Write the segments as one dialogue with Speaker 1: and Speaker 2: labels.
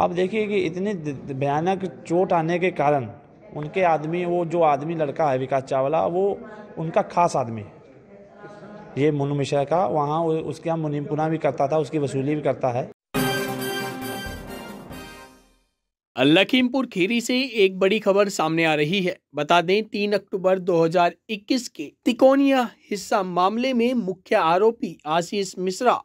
Speaker 1: आप देखिए कि इतने भयानक चोट आने के कारण उनके आदमी वो जो आदमी लड़का है विकास चावला वो उनका खास आदमी है ये मुनु मिश्रा का वहाँ उसके यहाँ मुनिमपुना भी करता था उसकी वसूली भी करता है
Speaker 2: लखीमपुर खीरी से एक बड़ी खबर सामने आ रही है बता दें तीन अक्टूबर 2021 के तिकोनिया हिस्सा मामले में मुख्य आरोपी आशीष मिश्रा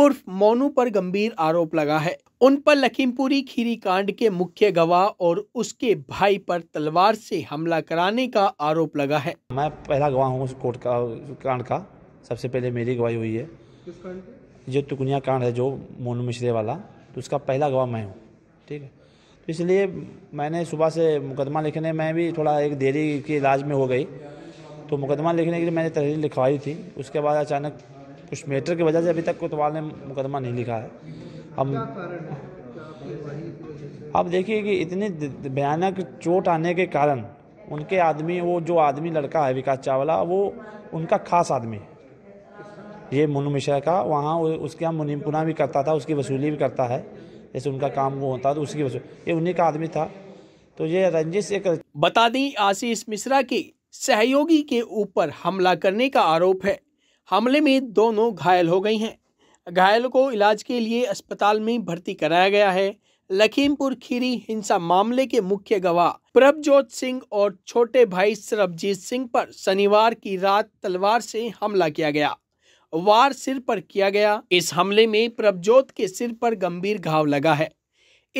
Speaker 2: उर्फ मोनू पर गंभीर आरोप लगा है उन पर लखीमपुरी खीरी कांड के मुख्य गवाह और उसके भाई पर तलवार से हमला
Speaker 1: कराने का आरोप लगा है मैं पहला गवाह हूँ कोर्ट का कांड का सबसे पहले मेरी गवाही हुई है जो तुकनिया कांड है जो मोनू मिश्रे वाला तो उसका पहला गवाह मैं हूँ ठीक है तो इसलिए मैंने सुबह से मुकदमा लिखने में भी थोड़ा एक देरी के इलाज में हो गई तो मुकदमा लिखने के लिए मैंने तहरीर लिखवाई थी उसके बाद अचानक कुछ मैटर की वजह से अभी तक कोतवाल ने मुकदमा नहीं लिखा है हम अब देखिए कि इतनी भयानक चोट आने के कारण उनके आदमी वो जो आदमी लड़का है विकास चावला वो उनका खास आदमी है ये मुनु मिश्रा का वहाँ उसके यहाँ मुनिमपुना भी करता था उसकी वसूली भी करता है जैसे उनका काम वो होता तो उसकी वसूली ये उन्हीं का आदमी था तो ये रंजिश एक
Speaker 2: बता दें आशीष मिश्रा के सहयोगी के ऊपर हमला करने का आरोप है हमले में दोनों घायल हो गई हैं घायल को इलाज के लिए अस्पताल में भर्ती कराया गया है लखीमपुर खीरी हिंसा मामले के मुख्य गवाह प्रभजोत सिंह और छोटे भाई सरबजीत सिंह पर शनिवार की रात तलवार से हमला किया गया वार सिर पर किया गया इस हमले में प्रभजोत के सिर पर गंभीर घाव लगा है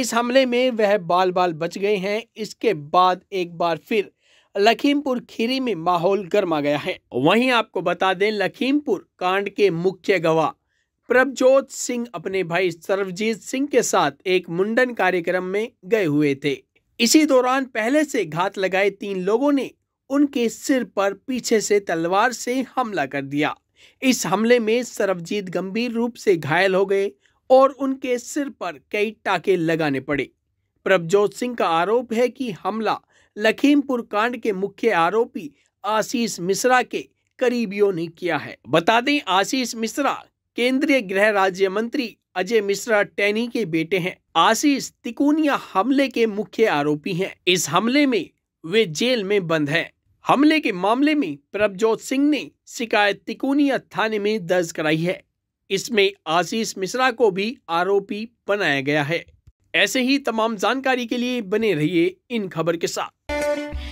Speaker 2: इस हमले में वह बाल बाल बच गए हैं इसके बाद एक बार फिर लखीमपुर खीरी में माहौल गर्मा गया है वहीं आपको बता दें लखीमपुर कांड के मुख्य गवाह प्रभजोत सिंह अपने भाई सर्वजीत सिंह के साथ एक मुंडन कार्यक्रम में गए हुए थे इसी दौरान पहले से घात लगाए तीन लोगों ने उनके सिर पर पीछे से तलवार से हमला कर दिया इस हमले में सरबजीत गंभीर रूप से घायल हो गए और उनके सिर पर कई टाके लगाने पड़े प्रभजोत सिंह का आरोप है कि हमला लखीमपुर कांड के मुख्य आरोपी आशीष मिश्रा के करीबियों ने किया है बता दें आशीष मिश्रा केंद्रीय गृह राज्य मंत्री अजय मिश्रा टैनी के बेटे हैं आशीष तिकोनिया हमले के मुख्य आरोपी हैं इस हमले में वे जेल में बंद हैं हमले के मामले में प्रभजोत सिंह ने शिकायत तिकोनिया थाने में दर्ज कराई है इसमें आशीष मिश्रा को भी आरोपी बनाया गया है ऐसे ही तमाम जानकारी के लिए बने रहिए इन खबर के साथ